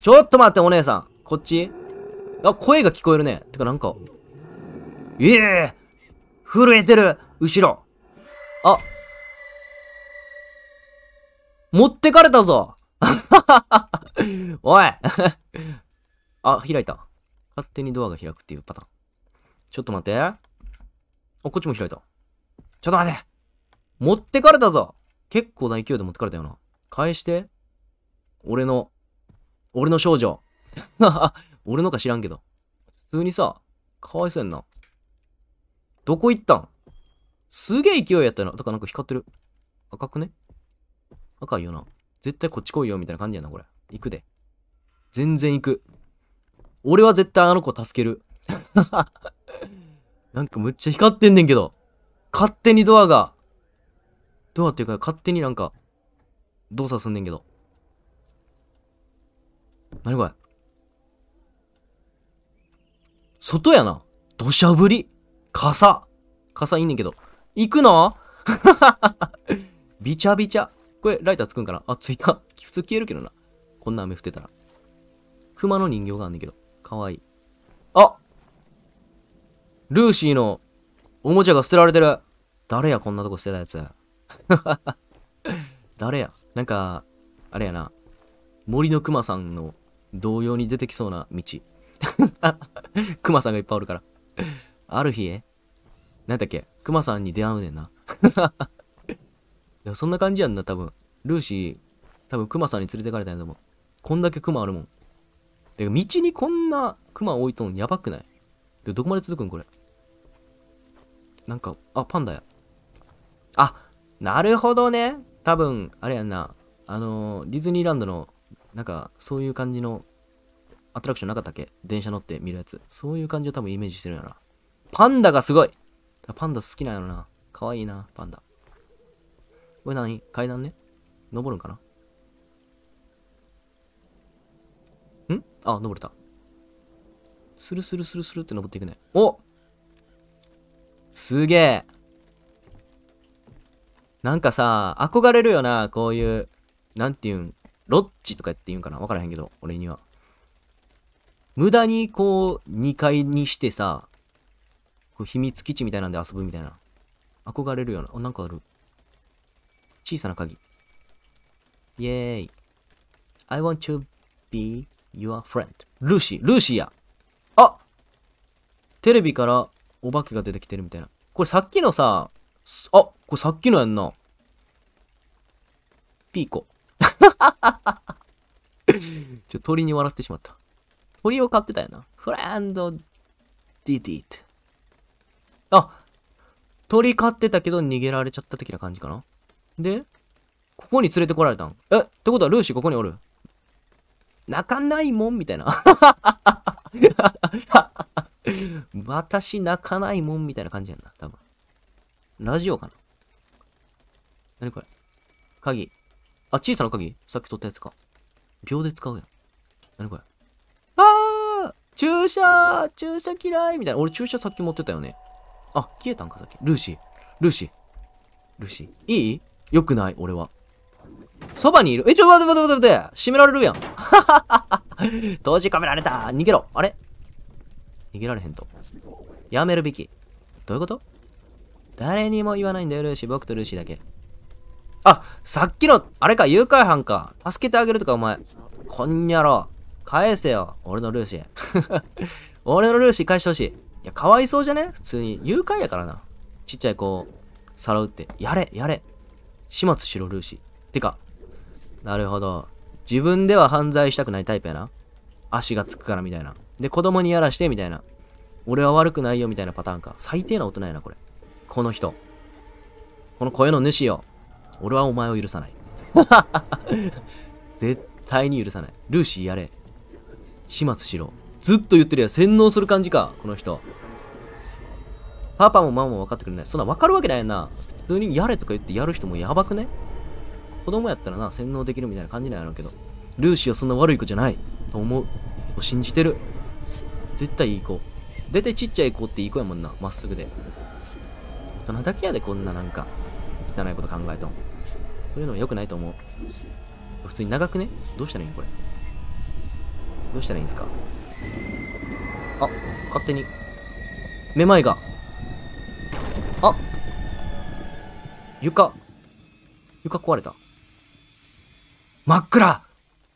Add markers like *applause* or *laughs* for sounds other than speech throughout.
ちょっと待って、お姉さん。こっちあ、声が聞こえるね。てか、なんか。ええー、震えてる後ろ。あ。持ってかれたぞ *laughs* おい *laughs* あ、開いた。勝手にドアが開くっていうパターン。ちょっと待って。あ、こっちも開いた。ちょっと待って持ってかれたぞ結構な勢いで持ってかれたよな。返して。俺の俺の少女。*laughs* 俺のか知らんけど。普通にさ、かわいそうやんな。どこ行ったんすげえ勢いやったな。だからなんか光ってる。赤くね赤いよな。絶対こっち来いよ、みたいな感じやな、これ。行くで。全然行く。俺は絶対あの子助ける。*laughs* なんかむっちゃ光ってんねんけど。勝手にドアが、ドアっていうか勝手になんか、動作すんねんけど。何これ外やな。土砂降り。傘。傘いいねんけど。行くの *laughs* びちゃびちゃ。これ、ライターつくんかなあ、ついた。普通消えるけどな。こんな雨降ってたら。熊の人形があんねんけど。かわいい。あルーシーのおもちゃが捨てられてる。誰や、こんなとこ捨てたやつ。*laughs* 誰や。なんか、あれやな。森の熊さんの同様に出てきそうな道。ク *laughs* マさんがいっぱいおるから。ある日へ、なんだっけ、クマさんに出会うねんな。い *laughs* やそんな感じやんな、多分。ルーシー、多分クマさんに連れてかれたんやと思う。こんだけクマあるもん。てか、道にこんなクマ置いとんやばくないでどこまで続くんこれ。なんか、あ、パンダや。あ、なるほどね。多分、あれやんな。あのー、ディズニーランドのなんか、そういう感じの、アトラクションなかったっけ電車乗って見るやつ。そういう感じを多分イメージしてるんやな。パンダがすごいパンダ好きなんやろな。かわいいな、パンダ。これ何階段ね登るんかなんあ、登れた。スルスルスルスルって登っていくね。おすげえなんかさ、憧れるよな、こういう、なんていうん、ロッチとかやって言うんかなわからへんけど、俺には。無駄にこう、2階にしてさ、こう秘密基地みたいなんで遊ぶみたいな。憧れるような。あ、なんかある。小さな鍵。イェーイ。I want to be your friend. ルーシー、ルーシーや。あテレビからお化けが出てきてるみたいな。これさっきのさ、あ、これさっきのやんな。ピーコ。ちょ、鳥に笑ってしまった。鳥を飼ってたよな。フレンド、ディディット。あ鳥飼ってたけど逃げられちゃった的な感じかな。で、ここに連れてこられたん。えってことはルーシーここにおる泣かないもんみたいな。私泣かないもんみたいな感じやんな、多分。ラジオかな何これ鍵。あ、小さな鍵さっき取ったやつか。秒で使うやん。何これ。あー注射注射嫌いみたいな。俺注射さっき持ってたよね。あ、消えたんかさっき。ルーシー。ルーシー。ルーシー。いいよくない俺は。そばにいる。え、ちょ、待て待て待て待て閉められるやん。*laughs* 閉じ込められた逃げろあれ逃げられへんと。やめるべき。どういうこと誰にも言わないんだよ、ルーシー。僕とルーシーだけ。あ、さっきの、あれか、誘拐犯か。助けてあげるとか、お前。こんにゃろ。返せよ。俺のルーシー。*laughs* 俺のルーシー返してほしい。いや、かわいそうじゃね普通に。誘拐やからな。ちっちゃい子をさらうって。やれ、やれ。始末しろ、ルーシー。てか。なるほど。自分では犯罪したくないタイプやな。足がつくからみたいな。で、子供にやらしてみたいな。俺は悪くないよみたいなパターンか。最低な大人やな、これ。この人。この声の主よ。俺はお前を許さない。*laughs* 絶対に許さない。ルーシーやれ。始末しろ。ずっと言ってるや洗脳する感じか、この人。パパもママも分かってくれない。そんな分かるわけないな。普通にやれとか言ってやる人もやばくね子供やったらな、洗脳できるみたいな感じなんやろうけど。ルーシーはそんな悪い子じゃない。と思う。信じてる。絶対いい子。出てちっちゃい子っていい子やもんな。まっすぐで。大人だけやで、こんななんか、汚いこと考えとん。そういうのは良くないと思う普通に長くねどうしたらいいのこれどうしたらいいんですかあ勝手にめまいがあ床床壊れた真っ暗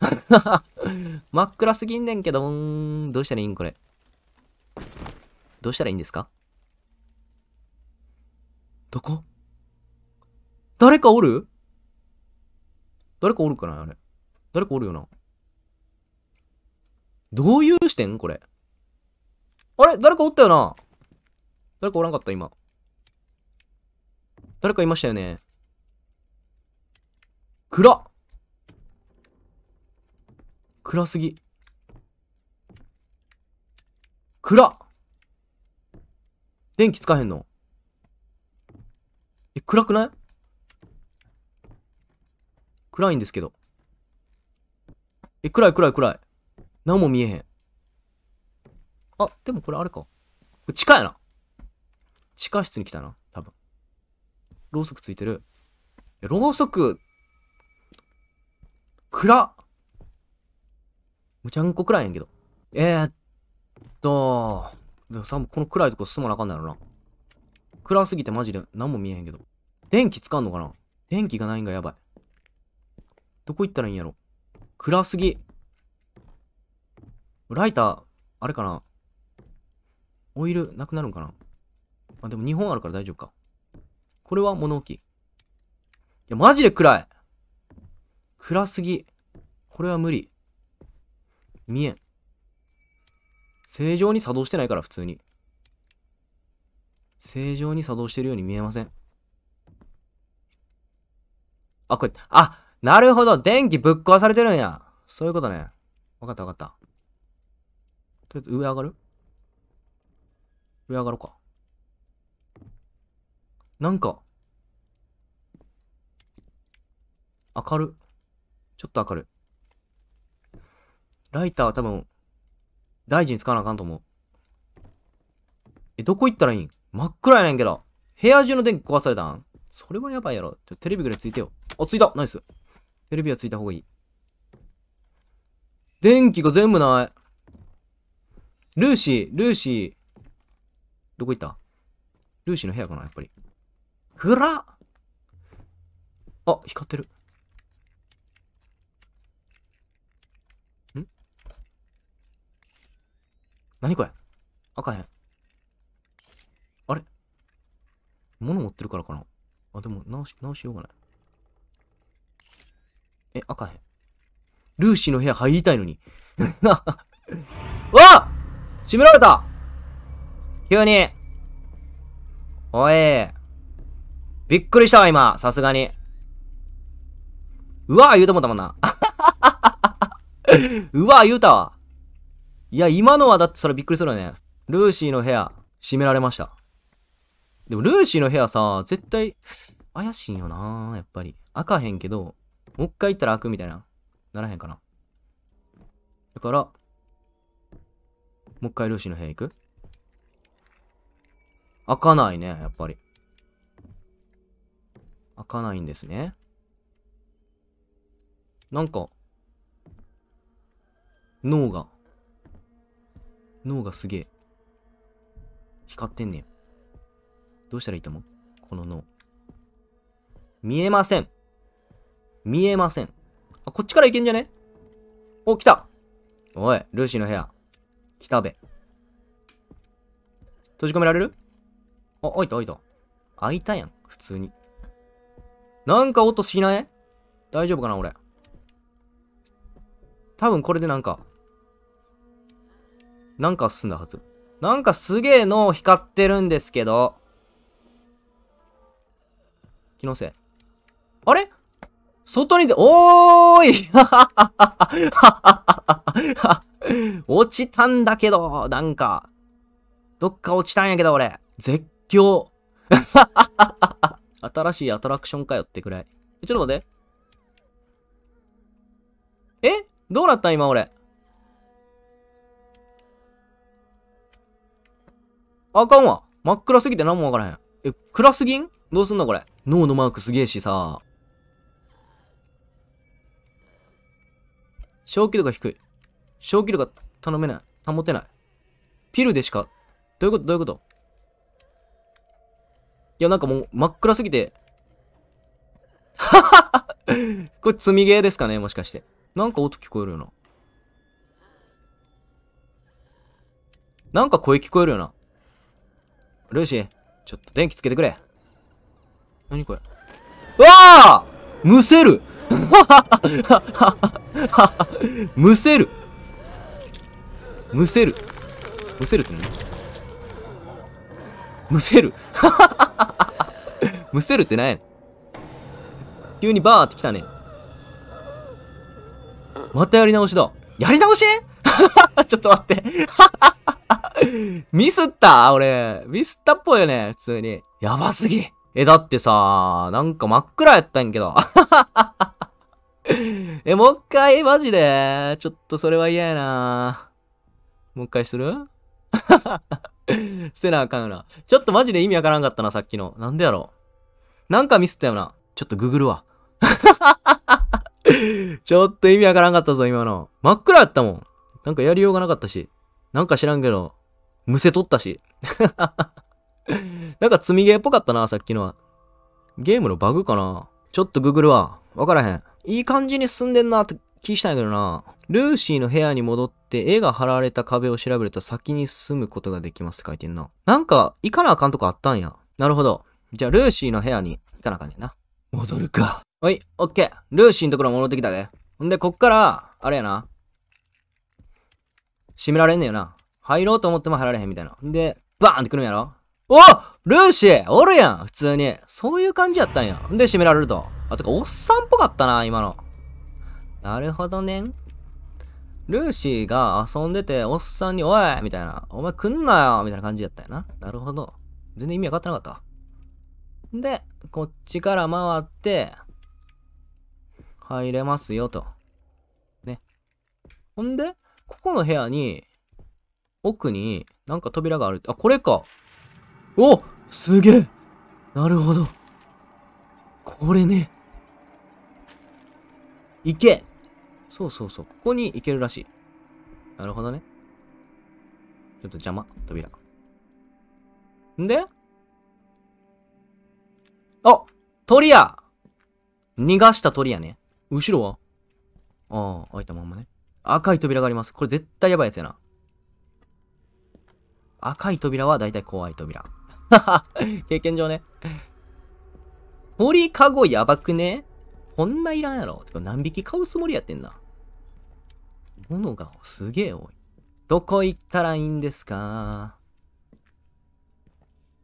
*laughs* 真っ暗すぎんねんけどんどうしたらいいんこれどうしたらいいんですかどこ誰かおる誰かおるかなあれ。誰かおるよな。どういう視点これ。あれ誰かおったよな誰かおらんかった今。誰かいましたよね。暗っ暗すぎ。暗っ電気つかへんのえ、暗くない暗いんですけど。え、暗い暗い暗い。何も見えへん。あ、でもこれあれか。これ地下やな。地下室に来たな、多分。ろうそくついてる。え、ろうそく、暗っむちゃんこ暗いんやけど。えー、っと、多分この暗いとこ進まなあかんなろのな。暗すぎてマジで何も見えへんけど。電気使うのかな電気がないんがやばい。どこ行ったらいいんやろ暗すぎ。ライター、あれかなオイルなくなるんかなあ、でも2本あるから大丈夫か。これは物置。いや、マジで暗い暗すぎ。これは無理。見えん。正常に作動してないから、普通に。正常に作動してるように見えません。あ、これ、あなるほど。電気ぶっ壊されてるんや。そういうことね。わかったわかった。とりあえず上上がる上上がろうか。なんか、明る。ちょっと明るい。ライターは多分、大事に使わなあかんと思う。え、どこ行ったらいいん真っ暗やねんけど。部屋中の電気壊されたんそれはやばいやろ。ちょテレビぐらいついてよ。あ、ついたナイステレビはついた方がいい。電気が全部ない。ルーシー、ルーシー。どこ行ったルーシーの部屋かな、やっぱり。暗っあ、光ってる。ん何これあかへん。あれ物持ってるからかなあ、でも直し、直しようがない。え、開かへん。ルーシーの部屋入りたいのに。*laughs* わあ閉められた急に。おい。びっくりしたわ、今。さすがに。うわー言うと思ったもんな。*laughs* うわー言うたわ。いや、今のはだってそれびっくりするよね。ルーシーの部屋、閉められました。でも、ルーシーの部屋さ、絶対、怪しいよなやっぱり。開かへんけど、もう一回行ったら開くみたいな。ならへんかな。だから、もう一回ルーシーの部屋行く開かないね、やっぱり。開かないんですね。なんか、脳が、脳がすげえ、光ってんねん。どうしたらいいと思うこの脳。見えません見えません。あ、こっちから行けんじゃねお、来たおい、ルーシーの部屋。来たべ。閉じ込められるあ、開いた開いた。開いたやん、普通に。なんか音しない大丈夫かな、俺。多分これでなんか、なんか進んだはず。なんかすげえ脳光ってるんですけど。気のせい。あれ外にで、おーい *laughs* 落ちたんだけど、なんか。どっか落ちたんやけど、俺。絶叫。*laughs* 新しいアトラクションかよってくらい。ちょっと待って。えどうなった今俺。あかんわ。真っ暗すぎて何もわからへん。え、暗すぎんどうすんのこれ。脳のマークすげえしさ。消費度が低い。消費度が頼めない。保てない。ピルでしか。どういうことどういうこといや、なんかもう真っ暗すぎて。はははこれ積みゲーですかねもしかして。なんか音聞こえるよな。なんか声聞こえるよな。ルーシー、ちょっと電気つけてくれ。何これ。うわあむせるむせるむせるむせるって何むせる *laughs* むせるって何急にバーってきたねまたやり直しだやり直し *laughs* ちょっと待ってミスった俺。ミスったっぽいよね、普通に。やばすぎ。え、だってさ、なんか真っ暗やったんやけど。*laughs* え、もう一回マジでちょっとそれは嫌やなもう一回する捨て *laughs* なあかんよな。ちょっとマジで意味わからんかったな、さっきの。なんでやろう。なんかミスったよな。ちょっとググるわ。*laughs* ちょっと意味わからんかったぞ、今の。真っ暗やったもん。なんかやりようがなかったし。なんか知らんけど、むせとったし。なんか積みゲーっぽかったな、さっきのは。ゲームのバグかな。ちょっとググるわ。わからへん。いい感じに進んでんなって気したんやけどな。ルーシーの部屋に戻って絵が貼られた壁を調べると先に進むことができますって書いてんな。なんか行かなあかんとこあったんや。なるほど。じゃあルーシーの部屋に行かなあかんねんな。戻るか。おい、オッケー。ルーシーのところ戻ってきたで。んで、こっから、あれやな。閉められんねよな。入ろうと思っても入られへんみたいな。んで、バーンって来るんやろおルーシーおるやん普通に。そういう感じやったんや。んで、閉められると。あ、てか、おっさんっぽかったな、今の。なるほどね。ルーシーが遊んでて、おっさんに、おいみたいな。お前来んなよみたいな感じやったよな。なるほど。全然意味わかってなかった。で、こっちから回って、入れますよと。ね。ほんで、ここの部屋に、奥になんか扉がある。あ、これか。おすげえなるほど。これね。行けそうそうそう。ここに行けるらしい。なるほどね。ちょっと邪魔。扉。んであ鳥や逃がした鳥やね。後ろはああ、開いたまんまね。赤い扉があります。これ絶対やばいやつやな。赤い扉はだいたい怖い扉。*laughs* 経験上ね。森かごやばくねこんないらんやろ。てか何匹買うつもりやってんな。物がすげえ多い。どこ行ったらいいんですか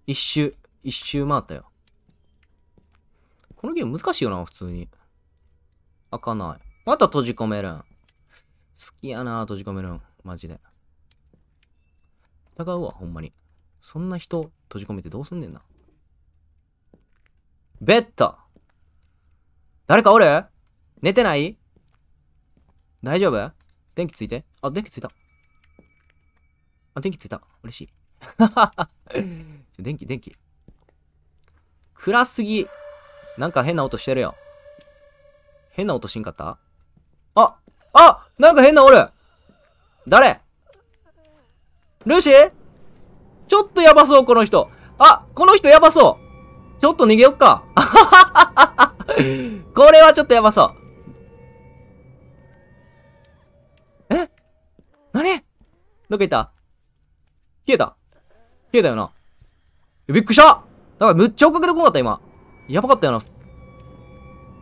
一周、一周回ったよ。このゲーム難しいよな、普通に。開かない。また閉じ込めるん。好きやな、閉じ込めるん。マジで。疑うわ、ほんまに。そんな人閉じ込めてどうすんねんな。ベッド誰かおる寝てない大丈夫電気ついて。あ、電気ついた。あ、電気ついた。嬉しい。*laughs* 電気、電気。暗すぎ。なんか変な音してるよ。変な音しんかったああなんか変なおる誰ルシーちょっとやばそう、この人。あ、この人やばそう。ちょっと逃げよっか。*laughs* これはちょっとやばそう。え何どっか行った消えた消えたよな。びっくりしただからむっちゃ追っかけてこなかった今。やばかったよな。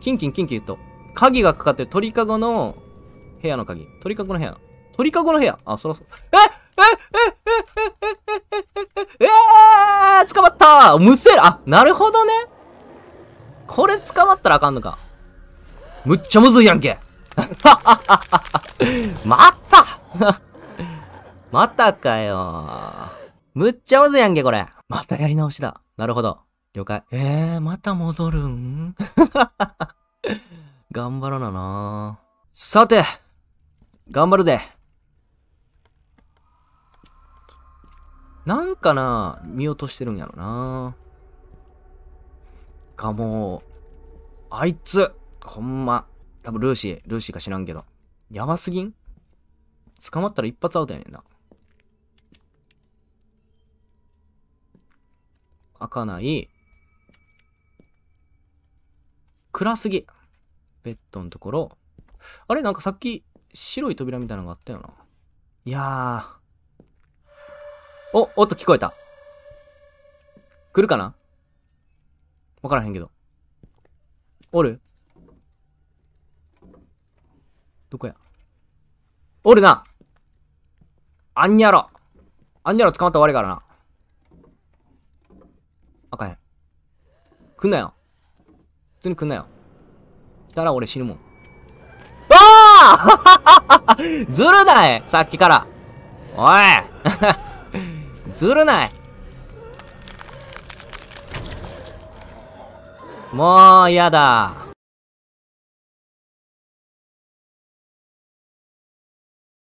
キンキンキンキンと。鍵がかかってる鳥かごの部屋の鍵。鳥かごの部屋。鳥かごの部屋。あ、そろそろ。ええええええ捕まったむせるあ、なるほどね。これ捕まったらあかんのか。むっちゃむずいやんけ。またまたかよ。むっちゃむずいやんけ、これ。またやり直しだ。なるほど。了解。えー、また戻るん頑張らななさて、頑張るで。なんかな、見落としてるんやろな。かもあいつ、ほんま、多分ルーシー、ルーシーか知らんけど、やばすぎん捕まったら一発アウトやねんな。開かない。暗すぎ。ベッドのところ。あれなんかさっき、白い扉みたいなのがあったよな。いやー。お、音聞こえた。来るかなわからへんけど。おるどこやおるなあんにゃろあんにゃろ捕まったら終わりからな。あかへん。来んなよ。普通に来んなよ。来たら俺死ぬもん。ああ *laughs* ずるだいさっきから。おい映るないもう、やだ。